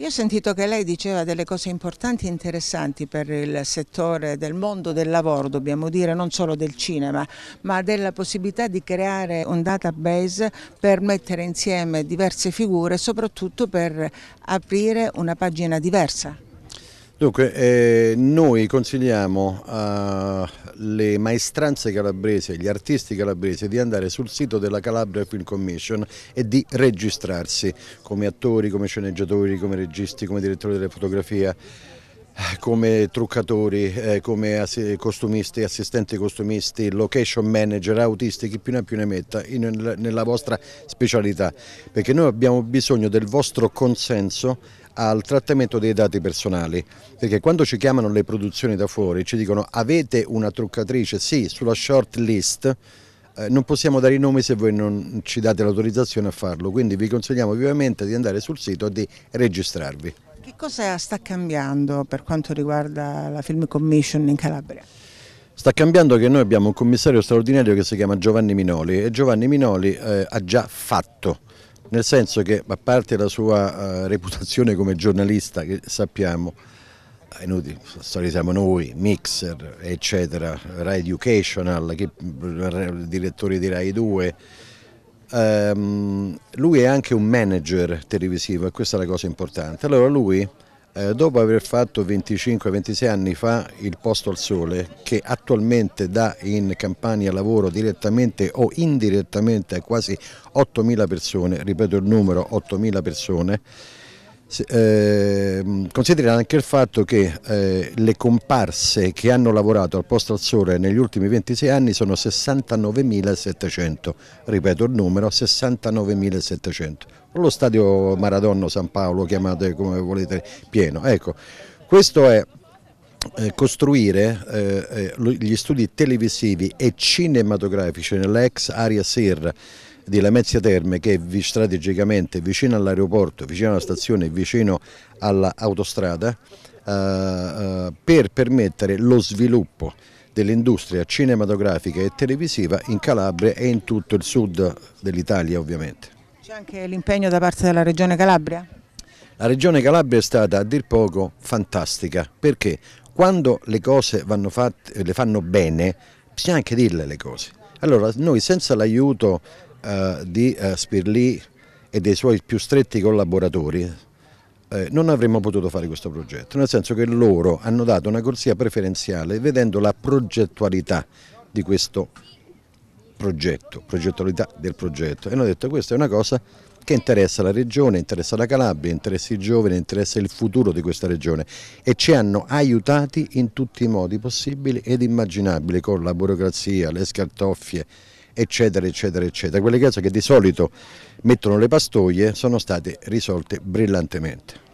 Io ho sentito che lei diceva delle cose importanti e interessanti per il settore del mondo del lavoro, dobbiamo dire, non solo del cinema, ma della possibilità di creare un database per mettere insieme diverse figure, soprattutto per aprire una pagina diversa. Dunque, eh, noi consigliamo alle eh, uh, maestranze calabrese, agli artisti calabresi di andare sul sito della Calabria Film Commission e di registrarsi come attori, come sceneggiatori, come registi, come direttori della fotografia come truccatori, eh, come assi costumisti, assistenti costumisti, location manager, autisti, chi più ne ha più ne metta, in, nella vostra specialità, perché noi abbiamo bisogno del vostro consenso al trattamento dei dati personali, perché quando ci chiamano le produzioni da fuori ci dicono avete una truccatrice, sì, sulla short list, eh, non possiamo dare i nomi se voi non ci date l'autorizzazione a farlo, quindi vi consigliamo vivamente di andare sul sito e di registrarvi. Che cosa sta cambiando per quanto riguarda la Film Commission in Calabria? Sta cambiando che noi abbiamo un commissario straordinario che si chiama Giovanni Minoli e Giovanni Minoli eh, ha già fatto nel senso che a parte la sua eh, reputazione come giornalista che sappiamo, inutile, storia siamo noi, Mixer eccetera, Rai Educational, che, eh, direttore di Rai 2, ehm, lui è anche un manager televisivo e questa è la cosa importante. Allora lui eh, dopo aver fatto 25-26 anni fa il posto al sole, che attualmente dà in Campania lavoro direttamente o indirettamente a quasi 8.000 persone, ripeto il numero 8.000 persone, eh, considera anche il fatto che eh, le comparse che hanno lavorato al posto al sole negli ultimi 26 anni sono 69.700, ripeto il numero, 69.700. Lo stadio Maradonno San Paolo, chiamate come volete, pieno. Ecco, questo è eh, costruire eh, gli studi televisivi e cinematografici nella ex Aria Sir di Lamezia Terme che è strategicamente vicino all'aeroporto, vicino alla stazione, vicino all'autostrada eh, eh, per permettere lo sviluppo dell'industria cinematografica e televisiva in Calabria e in tutto il sud dell'Italia ovviamente. C'è anche l'impegno da parte della Regione Calabria? La Regione Calabria è stata a dir poco fantastica perché quando le cose vanno fatte, le fanno bene bisogna anche dirle le cose. Allora noi senza l'aiuto eh, di eh, Spirli e dei suoi più stretti collaboratori eh, non avremmo potuto fare questo progetto, nel senso che loro hanno dato una corsia preferenziale vedendo la progettualità di questo progetto, progettualità del progetto e hanno detto questa è una cosa che interessa la regione, interessa la Calabria, interessa i giovani, interessa il futuro di questa regione e ci hanno aiutati in tutti i modi possibili ed immaginabili con la burocrazia, le scartoffie, eccetera, eccetera, eccetera. Quelle case che di solito mettono le pastoie sono state risolte brillantemente.